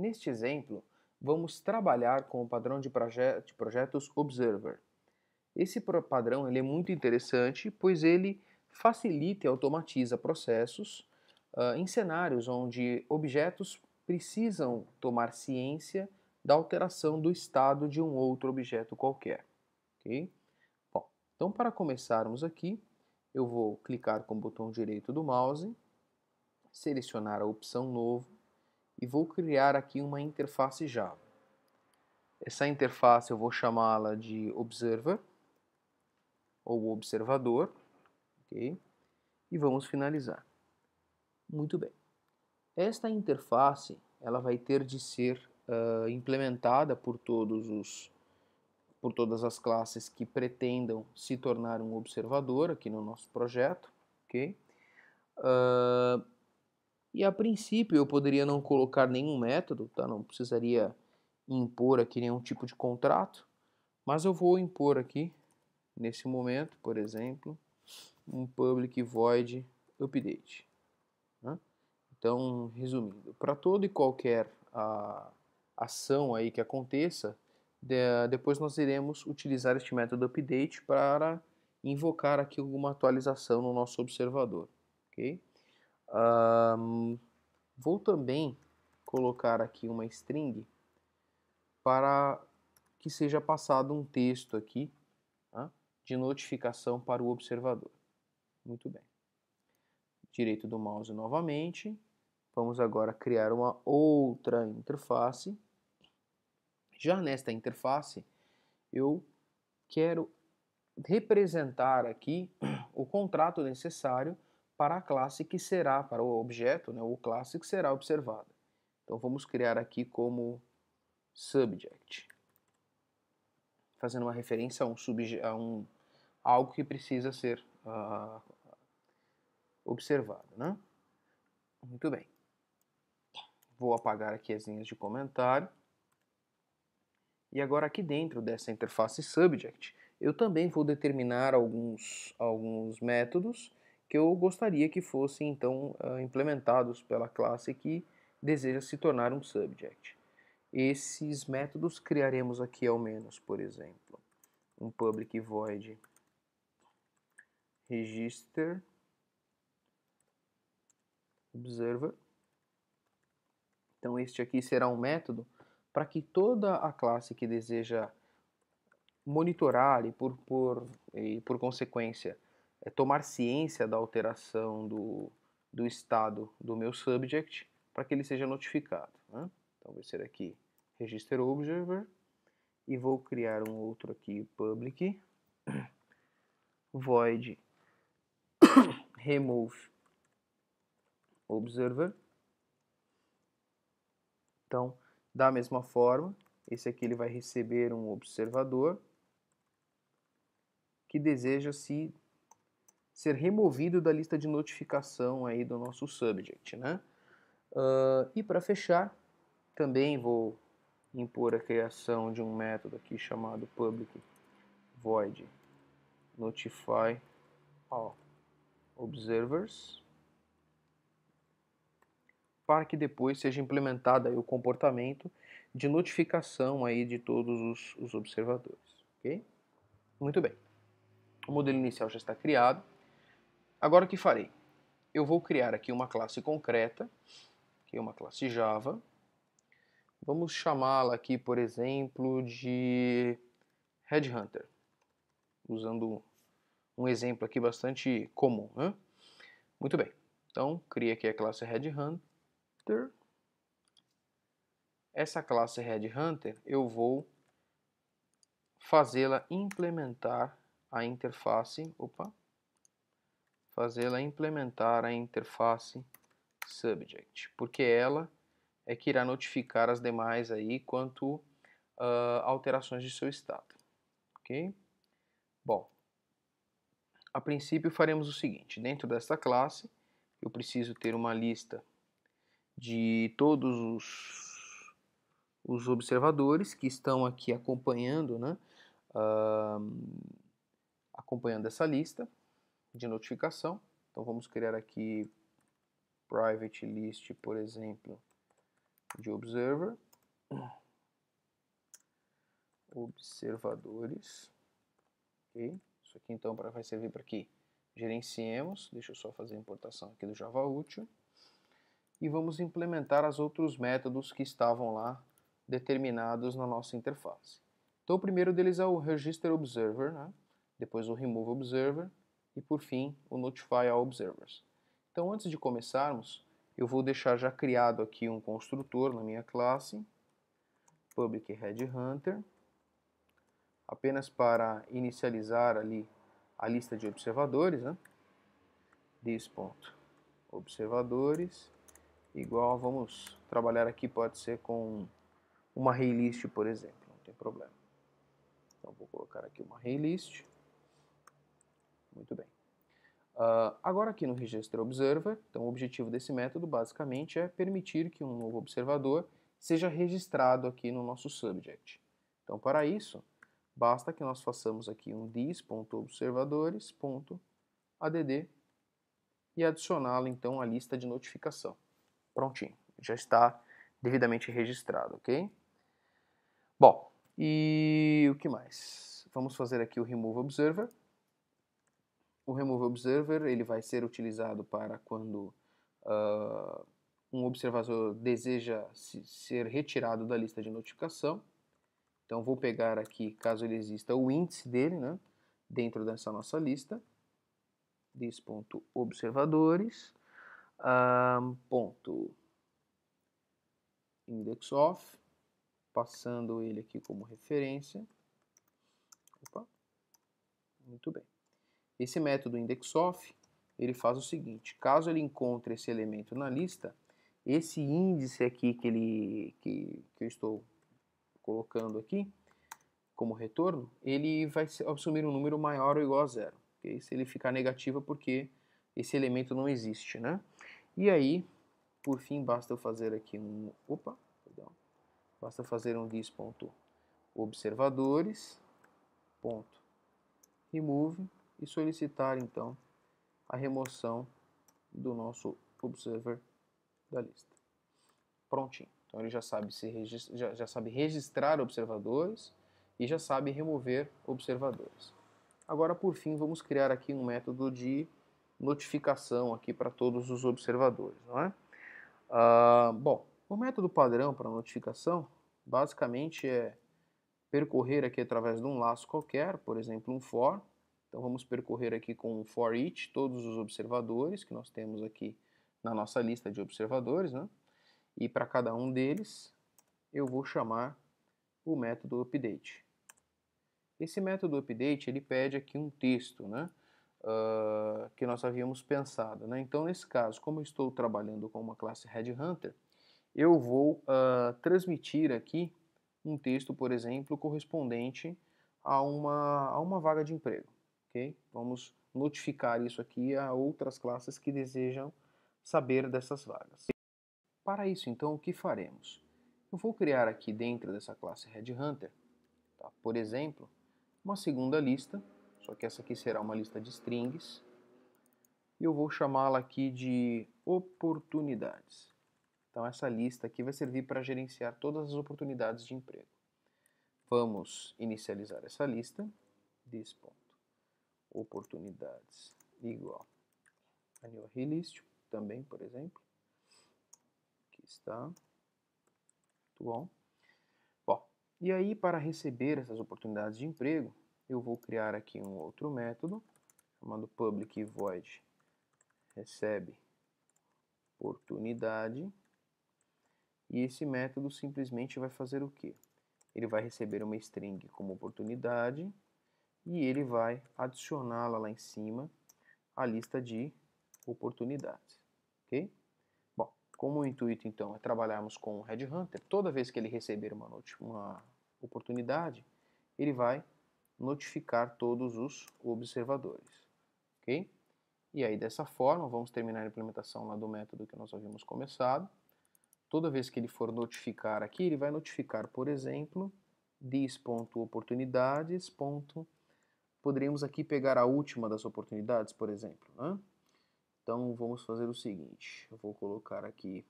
Neste exemplo, vamos trabalhar com o padrão de, proje de projetos Observer. Esse padrão ele é muito interessante, pois ele facilita e automatiza processos uh, em cenários onde objetos precisam tomar ciência da alteração do estado de um outro objeto qualquer. Okay? Bom, então, para começarmos aqui, eu vou clicar com o botão direito do mouse, selecionar a opção Novo, e vou criar aqui uma interface Java. Essa interface eu vou chamá-la de observer ou observador, ok? E vamos finalizar. Muito bem. Esta interface ela vai ter de ser uh, implementada por todos os por todas as classes que pretendam se tornar um observador aqui no nosso projeto, ok? Uh, e a princípio eu poderia não colocar nenhum método, tá? Não precisaria impor aqui nenhum tipo de contrato, mas eu vou impor aqui nesse momento, por exemplo, um public void update. Né? Então, resumindo, para todo e qualquer a, ação aí que aconteça, de, depois nós iremos utilizar este método update para invocar aqui alguma atualização no nosso observador, ok? Um, vou também colocar aqui uma string para que seja passado um texto aqui tá? de notificação para o observador. Muito bem. Direito do mouse novamente. Vamos agora criar uma outra interface. Já nesta interface, eu quero representar aqui o contrato necessário para a classe que será, para o objeto, né, o classe que será observada. Então vamos criar aqui como subject, fazendo uma referência a um, a um algo que precisa ser uh, observado. Né? Muito bem. Vou apagar aqui as linhas de comentário. E agora aqui dentro dessa interface subject, eu também vou determinar alguns, alguns métodos que eu gostaria que fossem então ah, implementados pela classe que deseja se tornar um subject. Esses métodos criaremos aqui ao menos, por exemplo, um public void register observer. Então este aqui será um método para que toda a classe que deseja monitorar e por, por, e por consequência é tomar ciência da alteração do, do estado do meu subject para que ele seja notificado. Né? Então vou ser aqui register observer e vou criar um outro aqui public void remove observer. Então, da mesma forma, esse aqui ele vai receber um observador que deseja se ser removido da lista de notificação aí do nosso subject, né? Uh, e para fechar, também vou impor a criação de um método aqui chamado public void notify all observers para que depois seja implementado aí o comportamento de notificação aí de todos os, os observadores, ok? Muito bem. O modelo inicial já está criado. Agora o que farei? Eu vou criar aqui uma classe concreta, que é uma classe Java. Vamos chamá-la aqui, por exemplo, de Headhunter, usando um exemplo aqui bastante comum. Né? Muito bem, então cria aqui a classe Headhunter. Essa classe Headhunter eu vou fazê-la implementar a interface, opa, fazê-la implementar a interface subject, porque ela é que irá notificar as demais aí quanto uh, alterações de seu estado, ok? Bom, a princípio faremos o seguinte, dentro desta classe eu preciso ter uma lista de todos os, os observadores que estão aqui acompanhando, né? Uh, acompanhando essa lista de notificação. Então vamos criar aqui private list, por exemplo, de observer, observadores, ok? Isso aqui então vai servir para que gerenciemos, deixa eu só fazer a importação aqui do Java útil, e vamos implementar os outros métodos que estavam lá determinados na nossa interface. Então o primeiro deles é o register observer, né? depois o remove observer, e por fim o Notify All Observers. Então antes de começarmos, eu vou deixar já criado aqui um construtor na minha classe, public headhunter, apenas para inicializar ali a lista de observadores, né? This ponto observadores igual vamos trabalhar aqui pode ser com uma raylist por exemplo, não tem problema. Então vou colocar aqui uma list muito bem. Uh, agora aqui no Register Observer, então o objetivo desse método basicamente é permitir que um novo observador seja registrado aqui no nosso subject. Então para isso, basta que nós façamos aqui um this.observadores.add e adicioná-lo então à lista de notificação. Prontinho, já está devidamente registrado, ok? Bom, e o que mais? Vamos fazer aqui o remove observer. O Remove Observer ele vai ser utilizado para quando uh, um observador deseja se, ser retirado da lista de notificação. Então vou pegar aqui, caso ele exista, o índice dele né, dentro dessa nossa lista. Diz.observadores. Um, ah, ponto index of, passando ele aqui como referência. Opa, muito bem. Esse método indexOf, ele faz o seguinte, caso ele encontre esse elemento na lista, esse índice aqui que, ele, que, que eu estou colocando aqui como retorno, ele vai assumir um número maior ou igual a zero. Okay? Se ele ficar negativo, é porque esse elemento não existe. Né? E aí, por fim, basta eu fazer aqui um... Opa, perdão. Basta fazer um this.observadores.remove e solicitar então a remoção do nosso observer da lista. Prontinho. Então ele já sabe, se registra, já, já sabe registrar observadores e já sabe remover observadores. Agora, por fim, vamos criar aqui um método de notificação aqui para todos os observadores. Não é? Ah, bom, o método padrão para notificação basicamente é percorrer aqui através de um laço qualquer, por exemplo, um for, então vamos percorrer aqui com o for each todos os observadores que nós temos aqui na nossa lista de observadores, né? E para cada um deles eu vou chamar o método update. Esse método update ele pede aqui um texto, né? Uh, que nós havíamos pensado, né? Então nesse caso, como eu estou trabalhando com uma classe headhunter, eu vou uh, transmitir aqui um texto, por exemplo, correspondente a uma, a uma vaga de emprego ok? Vamos notificar isso aqui a outras classes que desejam saber dessas vagas. Para isso, então, o que faremos? Eu vou criar aqui dentro dessa classe headhunter, tá? por exemplo, uma segunda lista, só que essa aqui será uma lista de strings, e eu vou chamá-la aqui de oportunidades. Então essa lista aqui vai servir para gerenciar todas as oportunidades de emprego. Vamos inicializar essa lista, this oportunidades igual a new release também, por exemplo. Aqui está. Muito bom. Bom, e aí para receber essas oportunidades de emprego, eu vou criar aqui um outro método, chamado public void recebe oportunidade. E esse método simplesmente vai fazer o quê? Ele vai receber uma string como oportunidade, e ele vai adicioná-la lá em cima à lista de oportunidades. Ok? Bom, como o intuito então é trabalharmos com o Red Hunter, toda vez que ele receber uma, uma oportunidade, ele vai notificar todos os observadores. Ok? E aí dessa forma, vamos terminar a implementação lá do método que nós havíamos começado. Toda vez que ele for notificar aqui, ele vai notificar, por exemplo, diz.oportunidades.oportunidades Poderíamos aqui pegar a última das oportunidades, por exemplo. Né? Então vamos fazer o seguinte, eu vou colocar aqui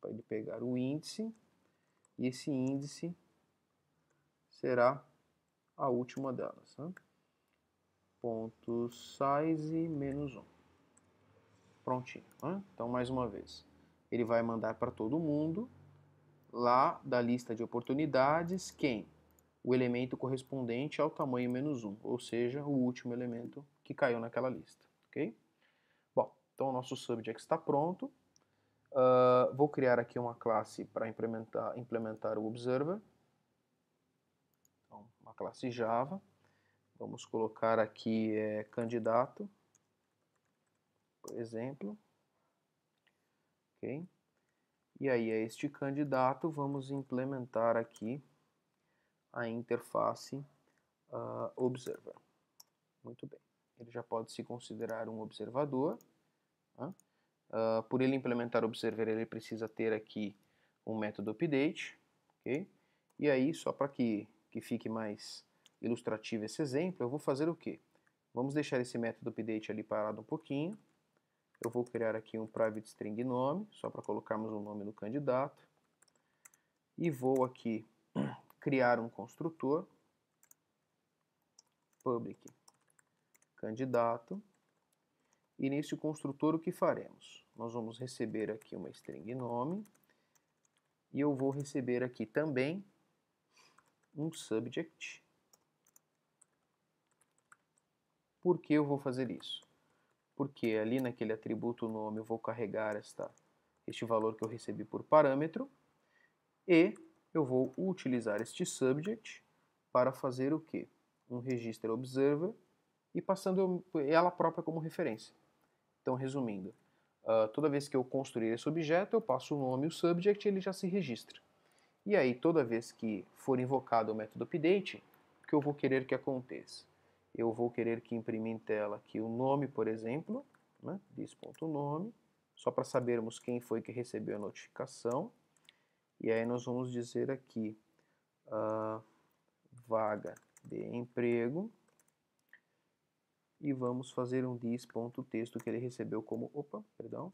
para ele pegar o índice, e esse índice será a última delas. Né? Ponto size menos 1. Prontinho. Né? Então mais uma vez, ele vai mandar para todo mundo, lá da lista de oportunidades, quem? o elemento correspondente ao tamanho menos 1, ou seja, o último elemento que caiu naquela lista. Ok? Bom, então o nosso subject está pronto. Uh, vou criar aqui uma classe para implementar, implementar o observer. Então, uma classe Java. Vamos colocar aqui é, candidato, por exemplo. Ok? E aí, a este candidato, vamos implementar aqui a interface uh, observer. Muito bem. Ele já pode se considerar um observador. Uh, por ele implementar observer, ele precisa ter aqui um método update. Okay? E aí, só para que, que fique mais ilustrativo esse exemplo, eu vou fazer o quê? Vamos deixar esse método update ali parado um pouquinho. Eu vou criar aqui um private string nome, só para colocarmos o nome do candidato. E vou aqui criar um construtor public candidato e nesse construtor o que faremos? Nós vamos receber aqui uma string nome e eu vou receber aqui também um subject. Por que eu vou fazer isso? Porque ali naquele atributo nome eu vou carregar esta, este valor que eu recebi por parâmetro e eu vou utilizar este subject para fazer o quê? Um register observer e passando ela própria como referência. Então, resumindo, uh, toda vez que eu construir esse objeto, eu passo o nome, o subject, e ele já se registra. E aí, toda vez que for invocado o método update, o que eu vou querer que aconteça? Eu vou querer que imprima em tela aqui o nome, por exemplo, né, this.nome, só para sabermos quem foi que recebeu a notificação. E aí nós vamos dizer aqui uh, vaga de emprego e vamos fazer um diz.texto que ele recebeu como, opa, perdão,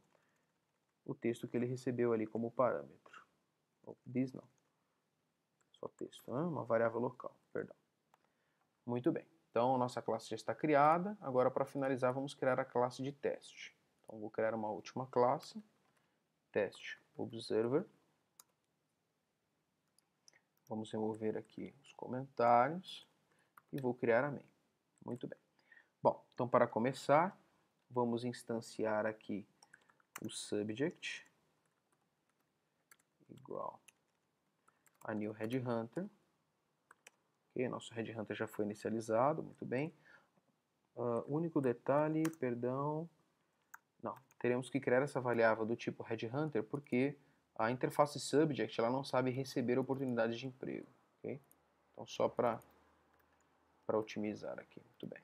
o texto que ele recebeu ali como parâmetro. Diz não, só texto, né? uma variável local, perdão. Muito bem, então nossa classe já está criada, agora para finalizar vamos criar a classe de teste. Então vou criar uma última classe, teste observer, Vamos remover aqui os comentários e vou criar a main. Muito bem. Bom, então para começar, vamos instanciar aqui o subject igual a new headhunter. Ok, nosso headhunter já foi inicializado, muito bem. Uh, único detalhe, perdão, não, teremos que criar essa variável do tipo headhunter porque a interface Subject ela não sabe receber oportunidades de emprego. Okay? Então, só para otimizar aqui. Muito bem.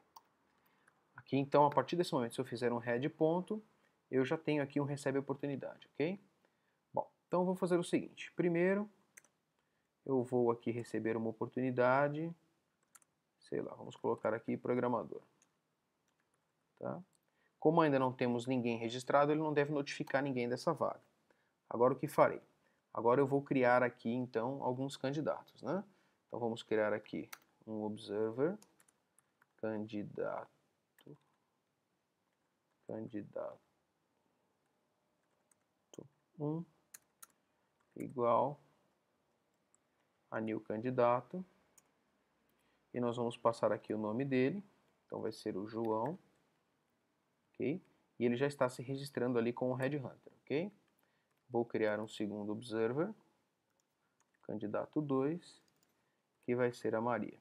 Aqui, então, a partir desse momento, se eu fizer um head ponto, eu já tenho aqui um recebe oportunidade, ok? Bom, então eu vou fazer o seguinte. Primeiro, eu vou aqui receber uma oportunidade, sei lá, vamos colocar aqui programador. Tá? Como ainda não temos ninguém registrado, ele não deve notificar ninguém dessa vaga. Agora o que farei? Agora eu vou criar aqui então alguns candidatos, né? Então vamos criar aqui um observer candidato candidato 1 igual a new candidato e nós vamos passar aqui o nome dele, então vai ser o João, ok? E ele já está se registrando ali com o Headhunter, ok? Vou criar um segundo observer, candidato 2, que vai ser a Maria,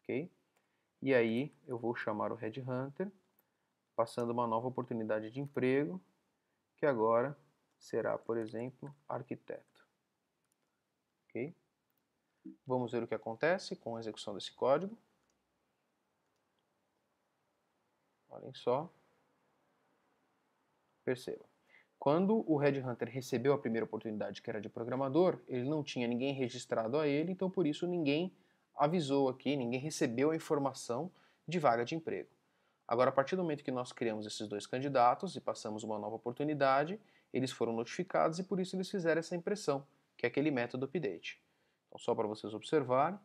ok? E aí eu vou chamar o Red Hunter, passando uma nova oportunidade de emprego, que agora será, por exemplo, arquiteto, ok? Vamos ver o que acontece com a execução desse código. Olhem só. Percebam. Quando o Red Hunter recebeu a primeira oportunidade, que era de programador, ele não tinha ninguém registrado a ele, então por isso ninguém avisou aqui, ninguém recebeu a informação de vaga de emprego. Agora, a partir do momento que nós criamos esses dois candidatos e passamos uma nova oportunidade, eles foram notificados e por isso eles fizeram essa impressão, que é aquele método update. Então, só para vocês observarem,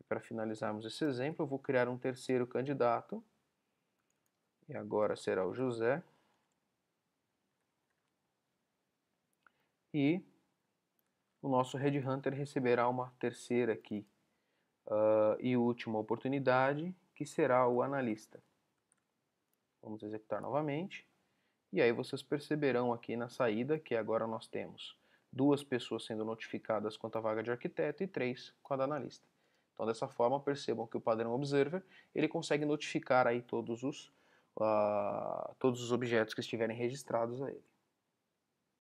e para finalizarmos esse exemplo, eu vou criar um terceiro candidato, e agora será o José. E o nosso Red Hunter receberá uma terceira aqui uh, e última oportunidade, que será o analista. Vamos executar novamente. E aí vocês perceberão aqui na saída que agora nós temos duas pessoas sendo notificadas quanto à vaga de arquiteto e três com a da analista. Então dessa forma percebam que o padrão observer ele consegue notificar aí todos os, uh, todos os objetos que estiverem registrados a ele.